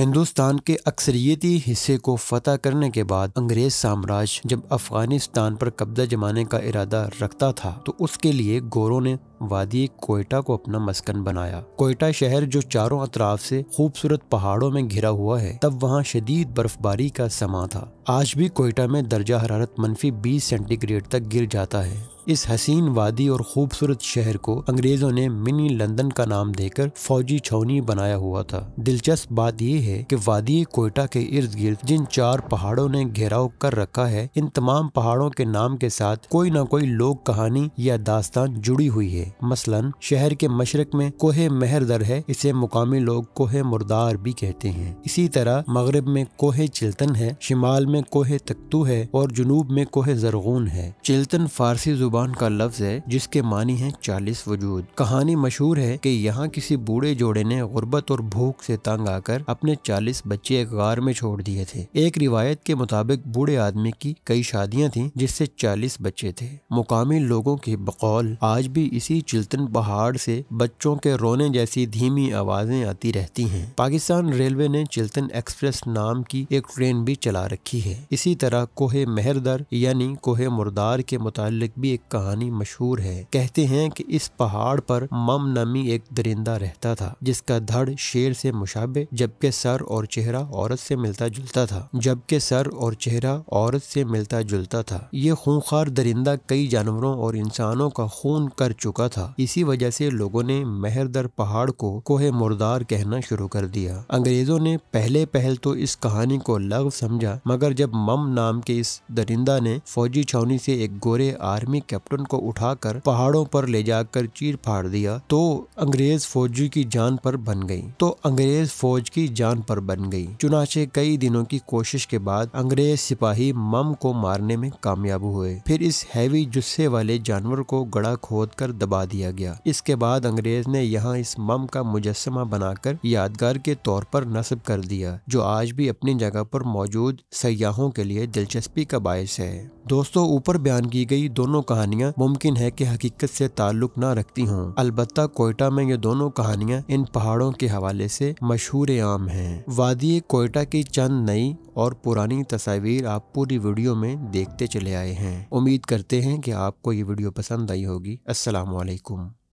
हिंदुस्तान के अक्सरियती हिस्से को फतह करने के बाद अंग्रेज साम्राज्य जब अफगानिस्तान पर कब्जा जमाने का इरादा रखता था तो उसके लिए गोरों ने वादी कोयटा को अपना मस्कन बनाया कोयटा शहर जो चारों अतराफ से खूबसूरत पहाड़ों में घिरा हुआ है तब वहाँ शदीद बर्फबारी का समा था आज भी कोयटा में दर्जा हरारत मनफी बीस सेंटीग्रेड तक गिर जाता है इस हसीन वादी और खूबसूरत शहर को अंग्रेजों ने मिनी लंदन का नाम देकर फौजी छौनी बनाया हुआ था दिलचस्प बात यह है कि वादी कोयटा के इर्द गिर्द जिन चार पहाड़ों ने घेराव कर रखा है इन तमाम पहाड़ों के नाम के साथ कोई ना कोई लोक कहानी या दास्तान जुड़ी हुई है मसलन शहर के मशरक में कोहे दर है इसे मुकामी लोग कोहे मुर्दार भी कहते हैं इसी तरह मगरब में कोहे चिल्तन है शिमाल में कोहे तख्तू है और जुनूब में कोहे जरगून है चिल्तन फारसी जुबान का लफ्ज है जिसके मानी है चालीस वजूद कहानी मशहूर है कि यहाँ किसी बूढ़े जोड़े ने गुर्बत और भूख से तंग आकर अपने चालीस बच्चे एक गार में छोड़ दिए थे एक रिवायत के मुताबिक बूढ़े आदमी की कई शादियाँ थी जिससे चालीस बच्चे थे मुकामी लोगों के बकौल आज भी इसी पहाड़ी चिल्तन पहाड़ से बच्चों के रोने जैसी धीमी आवाजें आती रहती हैं पाकिस्तान रेलवे ने चिल्तन एक्सप्रेस नाम की एक ट्रेन भी चला रखी है इसी तरह कोहे मेहरदर यानी कोहे मुर्दार के मुतालिक भी एक कहानी मशहूर है कहते हैं की इस पहाड़ पर मम नमी एक दरिंदा रहता था जिसका धड़ शेर से मुशाबे जबकि सर और चेहरा औरत से मिलता जुलता था जबकि सर और चेहरा औरत से मिलता जुलता था ये खूंखार दरिंदा कई जानवरों और इंसानों का खून कर चुका था इसी वजह से लोगों ने मेहरदर पहाड़ को कोहे मुर्दार कहना शुरू कर दिया अंग्रेजों ने पहले पहल तो इस कहानी को लग समझा मगर जब मम नाम के इस दरिंदा ने फौजी छावनी से एक गोरे आर्मी कैप्टन को उठाकर पहाड़ों पर ले जाकर चीर फाड़ दिया तो अंग्रेज फौजी की जान पर बन गई तो अंग्रेज फौज की जान पर बन गई चुनाचे कई दिनों की कोशिश के बाद अंग्रेज सिपाही मम को मारने में कामयाब हुए फिर इस हैवी जुस्से वाले जानवर को गड़ा खोद कर दबा दबा दिया गया इसके बाद अंग्रेज ने यहाँ इस मम का मुजस्मा बनाकर यादगार के तौर पर नस्ब कर दिया जो आज भी अपनी जगह पर मौजूद सयाहों के लिए दिलचस्पी का बायस है दोस्तों ऊपर बयान की गई दोनों कहानियाँ मुमकिन है कि हकीकत से ताल्लुक न रखती हों अलबत्ता कोयटा में ये दोनों कहानियाँ इन पहाड़ों के हवाले से मशहूर आम हैं वादी कोयटा की चंद नई और पुरानी तस्वीर आप पूरी वीडियो में देखते चले आए हैं उम्मीद करते हैं कि आपको ये वीडियो पसंद आई होगी असल 艾贡。